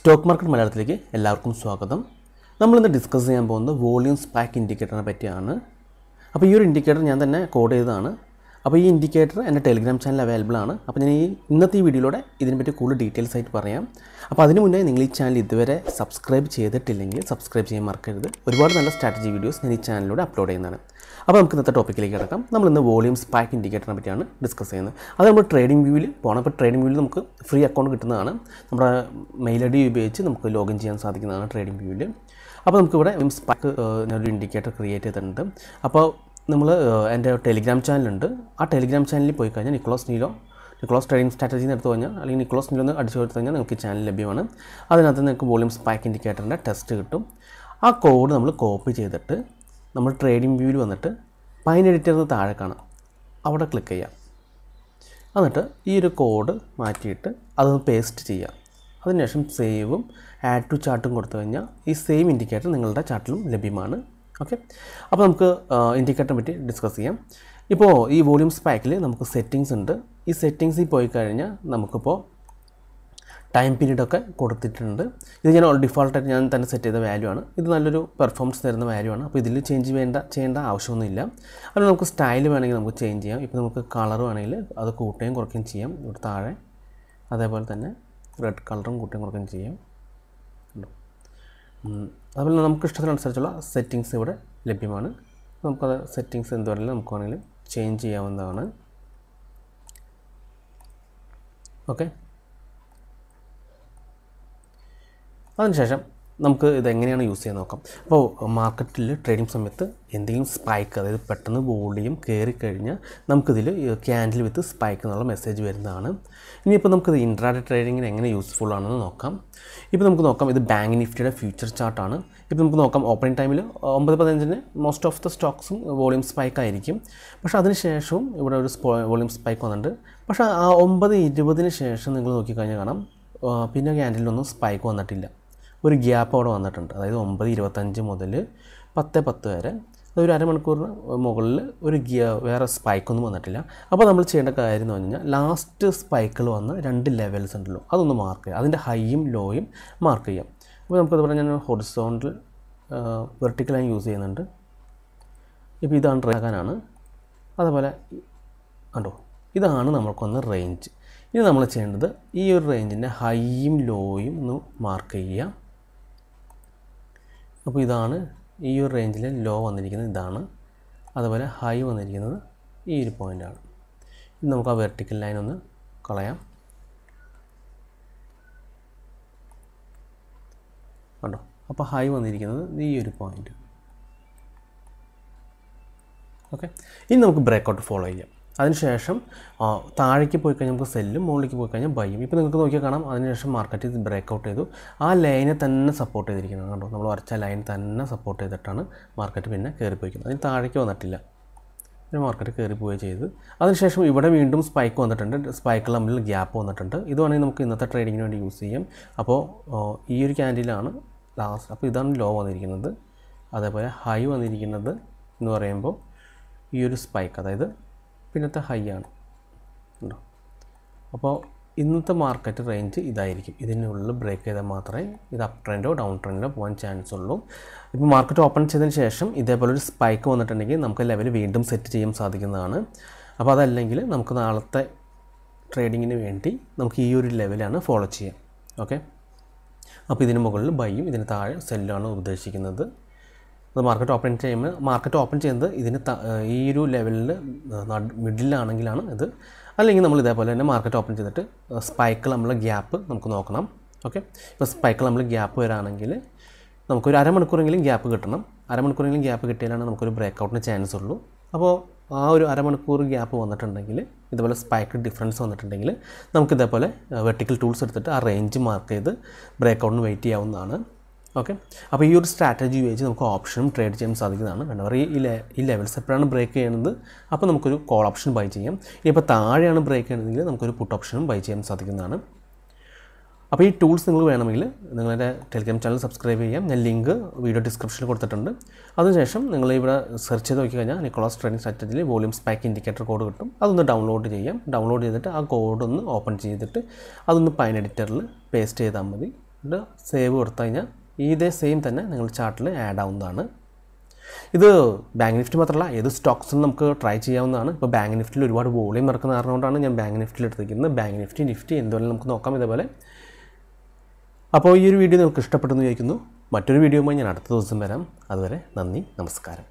stock market മലയാളത്തിലേക്ക് എല്ലാവർക്കും സ്വാഗതം നമ്മളിന്ന് ഡിസ്കസ് ചെയ്യാൻ പോകുന്നത് വോളിയം സ്പാക്ക് ഇൻഡിക്കേറ്ററിനെ പറ്റിയാണ് അപ്പോൾ ഈ ഒരു ഇൻഡിക്കേറ്റർ ഞാൻ തന്നെ കോഡ് ചെയ്തതാണ് അപ്പോൾ ഈ ഇൻഡിക്കേറ്റർ എൻ്റെ ടെലിഗ്രാം ചാനൽ അവൈലബിൾ ആണ് അപ്പോൾ ഞാൻ ഈ ഇന്നത്തെ ഈ വീഡിയോയിലൂടെ ഇതിനെപ്പറ്റി കൂടുതൽ ഡീറ്റെയിൽസ് ആയിട്ട് പറയാം അപ്പോൾ അതിന് മുന്നേ നിങ്ങൾ ഈ ചാനൽ ഇതുവരെ സബ്സ്ക്രൈബ് ചെയ്തിട്ടില്ലെങ്കിൽ സബ്സ്ക്രൈബ് ചെയ്യാൻ മറക്കരുത് ഒരുപാട് നല്ല സ്ട്രാറ്റജി വീഡിയോസ് ഞാൻ ഈ ചാനലിലൂടെ അപ്ലോഡ് ചെയ്യുന്നതാണ് അപ്പോൾ നമുക്ക് ഇന്നത്തെ ടോപ്പിക്കിലേക്ക് കിടക്കാം നമ്മൾ ഇന്ന് വോളിയം സ്പാക്ക് ഇൻഡിക്കേറ്ററിനെ പറ്റിയാണ് ഡിസ്കസ് ചെയ്യുന്നത് അത് നമ്മൾ ട്രേഡിംഗ് വ്യൂവിൽ പോകണം അപ്പോൾ ട്രേഡിംഗ് വ്യൂവിൽ നമുക്ക് ഫ്രീ അക്കൗണ്ട് കിട്ടുന്നതാണ് നമ്മുടെ മെയിൽ ഐ ഡി ഉപയോഗിച്ച് നമുക്ക് ലോഗിൻ ചെയ്യാൻ സാധിക്കുന്നതാണ് ട്രേഡിംഗ് വ്യൂവിൽ അപ്പോൾ നമുക്കിവിടെ സ്പാക്ക് ഒരു ഇൻഡിക്കേറ്റർ ക്രിയേറ്റ് ചെയ്തിട്ടുണ്ട് അപ്പോൾ നമ്മൾ എൻ്റെ ടെലിഗ്രാം ചാനലുണ്ട് ആ ടെലിഗ്രാം ചാനലിൽ പോയി കഴിഞ്ഞാൽ നിക്കോളോസ് നീലോ നിക്കോളോസ് ട്രേഡിംഗ് സ്ട്രാറ്റജി എന്ന് എടുത്ത് കഴിഞ്ഞാൽ അല്ലെങ്കിൽ നിക്കോളോസ് നീലോ എന്ന് അടിച്ചു കൊടുത്ത് കഴിഞ്ഞാൽ നിങ്ങൾക്ക് ചാനൽ ലഭ്യമാണ് അതിനകത്ത് നിങ്ങൾക്ക് വോളിയം സ്പൈക്ക് ഇൻഡിക്കേറ്ററിൻ്റെ ടെസ്റ്റ് കിട്ടും ആ കോഡ് നമ്മൾ കോപ്പി ചെയ്തിട്ട് നമ്മൾ ട്രേഡിംഗ് വ്യൂവിൽ വന്നിട്ട് പൈൻ എഡിറ്ററിന് താഴെ കാണാം അവിടെ ക്ലിക്ക് ചെയ്യാം എന്നിട്ട് ഈ ഒരു കോഡ് മാറ്റിയിട്ട് അതൊന്ന് പേസ്റ്റ് ചെയ്യാം അതിനുശേഷം സേവും ആഡ് ടു ചാർട്ടും കൊടുത്തു കഴിഞ്ഞാൽ ഈ സെയിം ഇൻഡിക്കേറ്റർ നിങ്ങളുടെ ചാർട്ടിലും ലഭ്യമാണ് ഓക്കെ അപ്പോൾ നമുക്ക് ഇൻഡിക്കേറ്റർ പറ്റി ഡിസ്കസ് ചെയ്യാം ഇപ്പോൾ ഈ വോളിയം സ്പാക്കിൽ നമുക്ക് സെറ്റിങ്സ് ഉണ്ട് ഈ സെറ്റിങ്സിൽ പോയി കഴിഞ്ഞാൽ നമുക്കിപ്പോൾ ടൈം പീരീഡൊക്കെ കൊടുത്തിട്ടുണ്ട് ഇത് ഞാൻ ഡിഫോൾട്ടായിട്ട് ഞാൻ തന്നെ സെറ്റ് ചെയ്ത വാല്യൂ ആണ് ഇത് നല്ലൊരു പെർഫോമൻസ് തരുന്ന വാല്യൂ ആണ് അപ്പോൾ ഇതിൽ ചേഞ്ച് വേണ്ട ചെയ്യേണ്ട ആവശ്യമൊന്നുമില്ല അപ്പോൾ നമുക്ക് സ്റ്റൈൽ വേണമെങ്കിൽ നമുക്ക് ചേഞ്ച് ചെയ്യാം ഇപ്പോൾ നമുക്ക് കളർ വേണമെങ്കിൽ അത് കൂട്ടുകയും കുറയ്ക്കുകയും ചെയ്യാം ഇവിടെ താഴെ അതേപോലെ തന്നെ റെഡ് കളറും കൂട്ടുകയും കുറയ്ക്കുകയും ചെയ്യാം അതുപോലെ നമുക്ക് ഇഷ്ടത്തിനനുസരിച്ചുള്ള സെറ്റിങ്സ് ഇവിടെ ലഭ്യമാണ് നമുക്കത് സെറ്റിങ്സ് എന്ത് നമുക്ക് വേണമെങ്കിലും ചേഞ്ച് ചെയ്യാവുന്നതാണ് ഓക്കെ അതിനുശേഷം നമുക്ക് ഇതെങ്ങനെയാണ് യൂസ് ചെയ്യാൻ നോക്കാം അപ്പോൾ മാർക്കറ്റിൽ ട്രേഡിംഗ് സമയത്ത് എന്തെങ്കിലും സ്പൈക്ക് അതായത് പെട്ടെന്ന് വോളിയം കയറി കഴിഞ്ഞാൽ നമുക്കിതിൽ ക്യാൻഡിൽ വിത്ത് സ്പൈക്ക് എന്നുള്ള മെസ്സേജ് വരുന്നതാണ് ഇനിയിപ്പോൾ നമുക്കിത് ഇൻട്രാഡേ ട്രേഡിങ്ങിന് എങ്ങനെ യൂസ്ഫുൾ ആണെന്ന് നോക്കാം ഇപ്പോൾ നമുക്ക് നോക്കാം ഇത് ബാങ്ക് നിഫ്റ്റിയുടെ ഫ്യൂച്ചർ ചാർട്ടാണ് ഇപ്പോൾ നമുക്ക് നോക്കാം ഓപ്പണിംഗ് ടൈമിൽ ഒമ്പത് പതിനഞ്ചിന് മോസ്റ്റ് ഓഫ് ദ സ്റ്റോക്സും വോളിയം സ്പൈക്ക് ആയിരിക്കും പക്ഷേ അതിന് ശേഷവും ഇവിടെ ഒരു വോളിയം സ്പൈക്ക് വന്നിട്ടുണ്ട് പക്ഷേ ആ ഒമ്പത് ഇരുപതിന് ശേഷം നിങ്ങൾ നോക്കിക്കഴിഞ്ഞാൽ കാണാം പിന്നെ ക്യാൻഡിലൊന്നും സ്പൈക്ക് വന്നിട്ടില്ല ഒരു ഗ്യാപ്പ് അവിടെ വന്നിട്ടുണ്ട് അതായത് ഒമ്പത് ഇരുപത്തഞ്ച് മുതൽ പത്ത് പത്ത് വരെ അതൊരു അരമണിക്കൂറിന് മുകളിൽ ഒരു ഗിയ വേറെ സ്പൈക്കൊന്നും വന്നിട്ടില്ല അപ്പോൾ നമ്മൾ ചെയ്യേണ്ട കാര്യം എന്ന് പറഞ്ഞു കഴിഞ്ഞാൽ ലാസ്റ്റ് സ്പൈക്കിൽ വന്ന രണ്ട് ലെവൽസ് ഉണ്ടല്ലോ അതൊന്ന് മാർക്ക് ചെയ്യുക അതിൻ്റെ ഹൈയും ലോയും മാർക്ക് ചെയ്യാം അപ്പോൾ നമുക്കത് പറഞ്ഞാൽ ഹൊറിസോണ്ടൽ വെർട്ടിക്കൽ ലൈൻ യൂസ് ചെയ്യുന്നുണ്ട് ഇപ്പോൾ ഇതാണ് ട്രാക്കാനാണ് അതുപോലെ കണ്ടോ ഇതാണ് നമുക്കൊന്ന് റേഞ്ച് ഇനി നമ്മൾ ചെയ്യേണ്ടത് ഈ ഒരു റേഞ്ചിൻ്റെ ഹൈയും ലോയും ഒന്ന് മാർക്ക് ചെയ്യുക അപ്പോൾ ഇതാണ് ഈ ഒരു റേഞ്ചിൽ ലോ വന്നിരിക്കുന്നത് ഇതാണ് അതുപോലെ ഹൈ വന്നിരിക്കുന്നത് ഈ ഒരു പോയിൻ്റാണ് ഇത് നമുക്ക് ആ വെർട്ടിക്കൽ ലൈൻ ഒന്ന് കളയാം കണ്ടോ അപ്പോൾ ഹൈ വന്നിരിക്കുന്നത് ഈ ഒരു പോയിൻ്റ് ഓക്കെ ഇനി നമുക്ക് ബ്രേക്കൗട്ട് ഫോളോ ചെയ്യാം അതിനുശേഷം താഴേക്ക് പോയി കഴിഞ്ഞാൽ നമുക്ക് സെല്ലും മുകളിലേക്ക് പോയി കഴിഞ്ഞാൽ ബൈയും ഇപ്പോൾ നിങ്ങൾക്ക് നോക്കിയാൽ കാണാം അതിനുശേഷം മാർക്കറ്റ് ഇത് ബ്രേക്ക് ഔട്ട് ചെയ്തു ആ ലൈനെ തന്നെ സപ്പോർട്ട് ചെയ്തിരിക്കുന്നത് കണ്ടോ നമ്മൾ വരച്ച ലൈൻ തന്നെ സപ്പോർട്ട് ചെയ്തിട്ടാണ് മാർക്കറ്റ് പിന്നെ കയറിപ്പോയിരിക്കുന്നത് അതിന് താഴേക്ക് വന്നിട്ടില്ല പിന്നെ മാർക്കറ്റ് കയറി പോവുകയും ചെയ്ത് അതിനുശേഷം ഇവിടെ വീണ്ടും സ്പൈക്ക് വന്നിട്ടുണ്ട് സ്പൈക്ക് തമ്മിൽ ഗ്യാപ്പ് വന്നിട്ടുണ്ട് വേണമെങ്കിൽ നമുക്ക് ഇന്നത്തെ ട്രേഡിങ്ങിന് വേണ്ടി യൂസ് ചെയ്യാം അപ്പോൾ ഈ ഒരു ക്യാൻഡിലാണ് ലാസ്റ്റ് അപ്പോൾ ഇതാണ് ലോ വന്നിരിക്കുന്നത് അതേപോലെ ഹൈ വന്നിരിക്കുന്നത് എന്ന് പറയുമ്പോൾ ഈ ഒരു സ്പൈക്ക് അതായത് പിന്നത്തെ ഹൈ ആണ് ഉണ്ടോ അപ്പോൾ ഇന്നത്തെ മാർക്കറ്റ് റേഞ്ച് ഇതായിരിക്കും ഇതിനുള്ളിൽ ബ്രേക്ക് ചെയ്താൽ മാത്രമേ ഇത് അപ് ട്രെൻഡോ ഡൗൺ ട്രെൻഡോ പോകാൻ ചാൻസ് ഉള്ളൂ ഇപ്പോൾ മാർക്കറ്റ് ഓപ്പൺ ചെയ്തതിന് ശേഷം ഇതേപോലെ ഒരു സ്പൈക്ക് വന്നിട്ടുണ്ടെങ്കിൽ നമുക്ക് ലെവൽ വീണ്ടും സെറ്റ് ചെയ്യാൻ സാധിക്കുന്നതാണ് അപ്പോൾ അതല്ലെങ്കിൽ നമുക്ക് നാളത്തെ ട്രേഡിങ്ങിന് വേണ്ടി നമുക്ക് ഈ ഒരു ലെവലാണ് ഫോളോ ചെയ്യാം ഓക്കെ അപ്പോൾ ഇതിന് മുകളിൽ ബൈയും ഇതിന് താഴെ സെല്ലാണ് ഉദ്ദേശിക്കുന്നത് അത് മാർക്കറ്റ് ഓപ്പൺ ചെയ്യുമ്പോൾ മാർക്കറ്റ് ഓപ്പൺ ചെയ്യുന്നത് ഇതിന് ഈ ഒരു ലെവലിൽ മിഡിലാണെങ്കിലാണ് ഇത് അല്ലെങ്കിൽ നമ്മൾ ഇതേപോലെ തന്നെ മാർക്കറ്റ് ഓപ്പൺ ചെയ്തിട്ട് സ്പൈക്കിൽ നമ്മൾ ഗ്യാപ്പ് നമുക്ക് നോക്കണം ഓക്കെ ഇപ്പോൾ സ്പൈക്കിൽ നമ്മൾ ഗ്യാപ്പ് വരാണെങ്കിൽ നമുക്കൊരു അരമണിക്കൂറെങ്കിലും ഗ്യാപ്പ് കിട്ടണം അരമണിക്കൂറെങ്കിലും ഗ്യാപ്പ് കിട്ടിയാലാണ് നമുക്കൊരു ബ്രേക്കൗട്ടിന് ചാൻസ് ഉള്ളൂ അപ്പോൾ ആ ഒരു അരമണിക്കൂർ ഗ്യാപ്പ് വന്നിട്ടുണ്ടെങ്കിൽ ഇതുപോലെ സ്പൈക്ക് ഡിഫറൻസ് വന്നിട്ടുണ്ടെങ്കിൽ നമുക്ക് ഇതേപോലെ വെർട്ടിക്കൽ ടൂൾസ് എടുത്തിട്ട് ആ റേഞ്ച് മാർക്ക് ചെയ്ത് ബ്രേക്കൗട്ടിന് വെയിറ്റ് ചെയ്യാവുന്നതാണ് ഓക്കെ അപ്പോൾ ഈ ഒരു സ്ട്രാറ്റജി ഉപയോഗിച്ച് നമുക്ക് ഓപ്ഷനും ട്രേഡ് ചെയ്യാൻ സാധിക്കുന്നതാണ് കണ്ടവർ ഈ ഈ ലെവൽസ് എപ്പോഴാണ് ബ്രേക്ക് ചെയ്യുന്നത് അപ്പോൾ നമുക്കൊരു കോൾ ഓപ്ഷൻ ബൈ ചെയ്യാം ഇപ്പോൾ താഴെയാണ് ബ്രേക്ക് ചെയ്യുന്നതെങ്കിൽ നമുക്കൊരു പുട്ട് ഓപ്ഷനും ബൈ ചെയ്യാൻ സാധിക്കുന്നതാണ് അപ്പോൾ ഈ ടൂൾസ് നിങ്ങൾ വേണമെങ്കിൽ നിങ്ങളുടെ ടെലിഗ്രാം ചാനൽ സബ്സ്ക്രൈബ് ചെയ്യാം ഞാൻ ലിങ്ക് വീഡിയോ ഡിസ്ക്രിപ്ഷനിൽ കൊടുത്തിട്ടുണ്ട് അതിനുശേഷം നിങ്ങൾ ഇവിടെ സെർച്ച് ചെയ്ത് നോക്കി കഴിഞ്ഞാൽ നിക്കോളാസ് ട്രേഡിംഗ് സ്ട്രാറ്റജിയിൽ വോളിയം സ്പാക്ക് ഇൻഡിക്കേറ്റർ കോഡ് കിട്ടും അതൊന്ന് ഡൗൺലോഡ് ചെയ്യാം ഡൗൺലോഡ് ചെയ്തിട്ട് ആ കോഡ് ഒന്ന് ഓപ്പൺ ചെയ്തിട്ട് അതൊന്ന് പൈൻ എഡിറ്ററിൽ പേസ്റ്റ് ചെയ്താൽ മതി എന്നിട്ട് സേവ് കൊടുത്തു കഴിഞ്ഞാൽ ഇതേ സെയിം തന്നെ നിങ്ങൾ ചാർട്ടിൽ ആഡ് ആവുന്നതാണ് ഇത് ബാങ്ക് നിഫ്റ്റി മാത്രമല്ല ഏത് സ്റ്റോക്സും നമുക്ക് ട്രൈ ചെയ്യാവുന്നതാണ് ഇപ്പോൾ ബാങ്ക് നിഫ്റ്റിയിൽ ഒരുപാട് വോളിയം ഇറക്കുന്ന കാരണമുകൊണ്ടാണ് ഞാൻ ബാങ്ക് നിഫ്റ്റിയിൽ എടുത്തിരിക്കുന്നത് ബാങ്ക് നിഫ്റ്റി നിഫ്റ്റി എന്തുപോലെ നമുക്ക് നോക്കാം ഇതേപോലെ അപ്പോൾ ഈ ഒരു വീഡിയോ നിങ്ങൾക്ക് ഇഷ്ടപ്പെട്ടെന്ന് ചോദിക്കുന്നു മറ്റൊരു വീഡിയോയുമായി ഞാൻ അടുത്ത ദിവസം വരാം അതുവരെ നന്ദി നമസ്കാരം